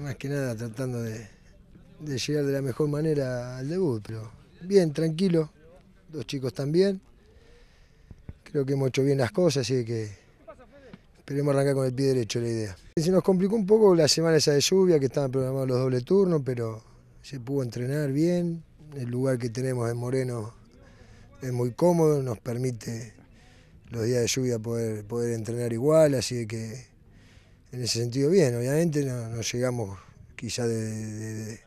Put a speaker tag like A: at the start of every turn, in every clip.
A: más que nada tratando de, llegar de la mejor manera al debut, pero bien, tranquilo, los chicos también. Creo que hemos hecho bien las cosas, así que esperemos arrancar con el pie derecho la idea. Se nos complicó un poco la semana esa de lluvia, que estaban programados los doble turnos, pero se pudo entrenar bien. El lugar que tenemos en Moreno es muy cómodo, nos permite los días de lluvia poder, poder entrenar igual, así que en ese sentido bien. Obviamente no, llegamos quizá desde de,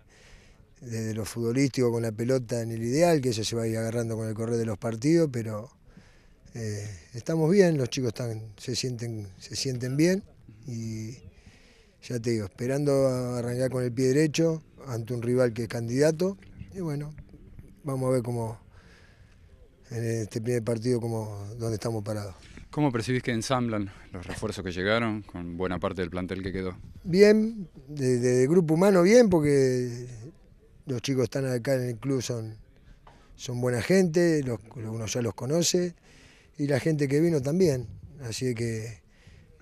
A: de, lo futbolístico con la pelota en el ideal, que eso se va a ir agarrando con el correr de los partidos, pero eh, estamos bien, los chicos están, se, sienten, se sienten bien y ya te digo, esperando a arrancar con el pie derecho ante un rival que es candidato y bueno, vamos a ver cómo en este primer partido como dónde estamos parados.
B: ¿Cómo percibís que ensamblan los refuerzos que llegaron con buena parte del plantel que quedó?
A: Bien, desde grupo humano bien, porque los chicos están acá en el club son, son buena gente, uno ya los conoce, y la gente que vino también. Así que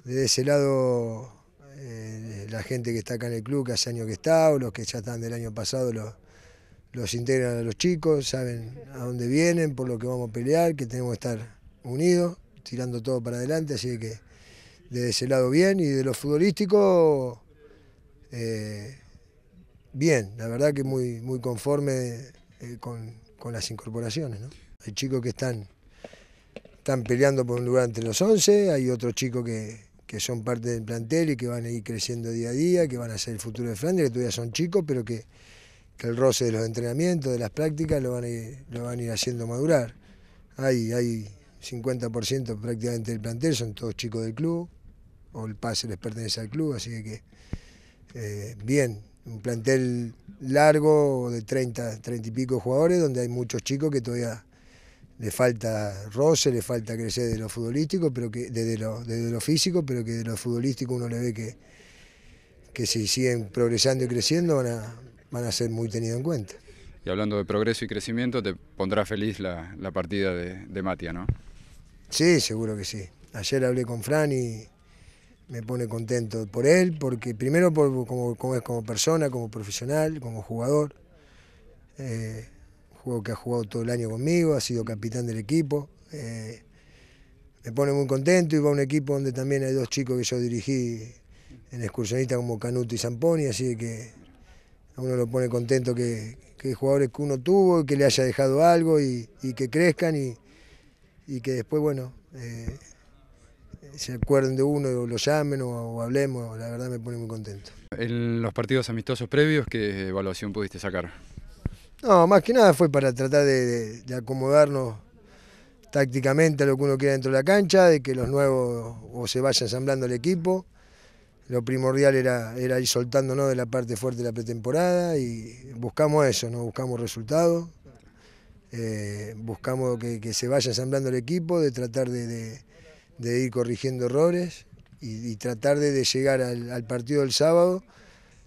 A: desde ese lado, eh, la gente que está acá en el club, que hace años que está, o los que ya están del año pasado, los, los integran a los chicos, saben a dónde vienen, por lo que vamos a pelear, que tenemos que estar unidos tirando todo para adelante, así que de ese lado bien y de lo futbolístico eh, bien, la verdad que muy, muy conforme eh, con, las incorporaciones. Hay chicos que están, peleando por un lugar entre los 11, hay otros chicos que, son parte del plantel y que van a ir creciendo día a día, que van a ser el futuro de Flandre, que todavía son chicos, pero que, que el roce de los entrenamientos, de las prácticas, lo van a ir, lo van a ir haciendo madurar. Hay, hay, 50% prácticamente del plantel son todos chicos del club, o el pase les pertenece al club, así que eh, bien, un plantel largo de 30, 30 y pico jugadores, donde hay muchos chicos que todavía le falta roce, le falta crecer de lo futbolístico, pero que desde lo, desde lo físico, pero que de lo futbolístico uno le ve que, que si siguen progresando y creciendo van a, ser muy tenidos en cuenta.
B: Y hablando de progreso y crecimiento, te pondrá feliz la, partida de Matia, ¿no?
A: Sí, seguro que sí. Ayer hablé con Fran y me pone contento por él, porque primero por, como, es como persona, como profesional, como jugador. Eh, juego que ha jugado todo el año conmigo, ha sido capitán del equipo. Eh, me pone muy contento y va a un equipo donde también hay dos chicos que yo dirigí en excursionista como Canuto y Zamponi, así que a uno lo pone contento que, que jugadores que uno tuvo, y que le haya dejado algo y, y que crezcan y, y que después, bueno, eh, se acuerden de uno, o lo llamen o, hablemos, la verdad me pone muy contento.
B: ¿En los partidos amistosos previos qué evaluación pudiste sacar?
A: No, más que nada fue para tratar de, acomodarnos tácticamente a lo que uno quiera dentro de la cancha, de que los nuevos o se vaya ensamblando el equipo. Lo primordial era, era ir soltándonos de la parte fuerte de la pretemporada y buscamos eso, no buscamos resultados, eh, buscamos que, se vaya ensamblando el equipo, de tratar de, ir corrigiendo errores y, tratar de, llegar al, partido del sábado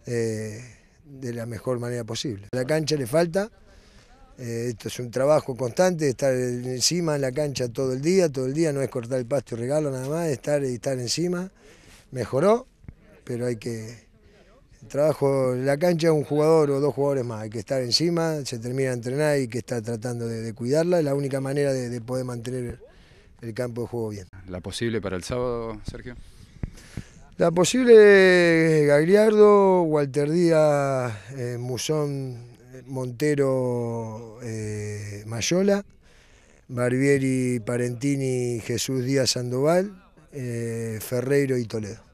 A: eh, de la mejor manera posible. A la cancha le falta, eh, esto es un trabajo constante, estar encima en la cancha todo el día, todo el día, no es cortar el pasto y regalo nada más, estar, estar encima. Mejoró, pero hay que, trabajo la cancha, un jugador o dos jugadores más, hay que estar encima, se termina de entrenar y que está tratando de, cuidarla, es la única manera de, poder mantener el campo de juego bien.
B: ¿La posible para el sábado, Sergio?
A: La posible Gagliardo, Walter Díaz, eh, Musón, Montero, eh, Mayola, Barbieri, Parentini, Jesús Díaz Sandoval, eh, Ferreiro y Toledo.